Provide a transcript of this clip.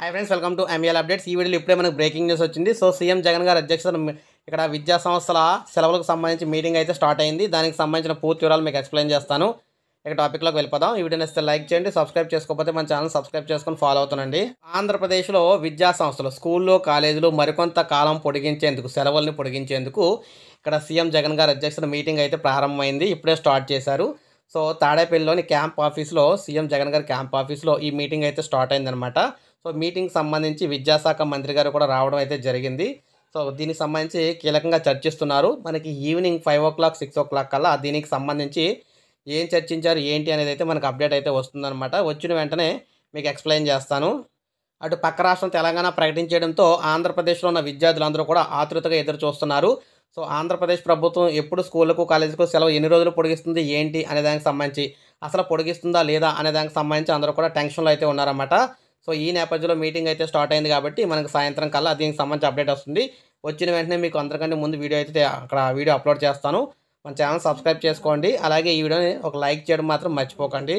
hi friends welcome to ML updates ఈ వీడియోలో ఇప్పుడే మనకు బ్రేకింగ్ న్యూస్ వచ్చింది సో సీఎం జగన్ గారు అధ్యక్షత ఇక్కడ విద్యా సంస్థల సెలవులకు సంబంధించి మీటింగ్ అయితే స్టార్ట్ అయింది దానికి సంబంధించిన పూర్తి వివరాలు మీకు ఎక్స్ప్లెయిన్ చేస్తాను ఇక టాపిక్లోకి వెళ్ళిపోదాం ఈ వీడియో నేస్తే లైక్ చేయండి సబ్స్క్రైబ్ చేసుకోకపోతే మన ఛానల్ సబ్స్క్రైబ్ చేసుకొని ఫాలో అవుతుందండి ఆంధ్రప్రదేశ్లో విద్యా సంస్థలు స్కూల్లో కాలేజీలు మరికొంత కాలం పొడిగించేందుకు సెలవుల్ని పొడిగించేందుకు ఇక్కడ సీఎం జగన్ గారు అధ్యక్షత మీటింగ్ అయితే ప్రారంభమైంది ఇప్పుడే స్టార్ట్ చేశారు సో తాడేపల్లిలోని క్యాంప్ ఆఫీస్లో సీఎం జగన్ గారి క్యాంప్ ఆఫీస్లో ఈ మీటింగ్ అయితే స్టార్ట్ అయిందనమాట సో మీటింగ్ సంబంధించి విద్యాశాఖ మంత్రి గారు కూడా రావడం అయితే జరిగింది సో దీనికి సంబంధించి కీలకంగా చర్చిస్తున్నారు మనకి evening five o'clock six o'clock కల్లా దీనికి సంబంధించి ఏం చర్చించారు ఏంటి అనేది అయితే మనకు అప్డేట్ అయితే వస్తుందన్నమాట వచ్చిన వెంటనే మీకు ఎక్స్ప్లెయిన్ చేస్తాను అటు పక్క రాష్ట్రం తెలంగాణ ప్రకటించడంతో ఆంధ్రప్రదేశ్లో ఉన్న విద్యార్థులందరూ కూడా ఆతృతగా ఎదురు చూస్తున్నారు సో ఆంధ్రప్రదేశ్ ప్రభుత్వం ఎప్పుడు స్కూళ్ళకు కాలేజీకు సెలవు ఎన్ని రోజులు పొడిగిస్తుంది ఏంటి అనే దానికి సంబంధించి అసలు పొడిగిస్తుందా లేదా అనే దానికి సంబంధించి అందరూ కూడా టెన్షన్లో అయితే ఉన్నారన్నమాట సో ఈ నేపథ్యంలో మీటింగ్ అయితే స్టార్ట్ అయింది కాబట్టి మనకు సాయంత్రం కల్లా దీనికి సంబంధించి అప్డేట్ వస్తుంది వచ్చిన వెంటనే మీకు అందరికంటే ముందు వీడియో అయితే అక్కడ వీడియో అప్లోడ్ చేస్తాను మన ఛానల్ సబ్స్క్రైబ్ చేసుకోండి అలాగే ఈ వీడియోని ఒక లైక్ చేయడం మాత్రం మర్చిపోకండి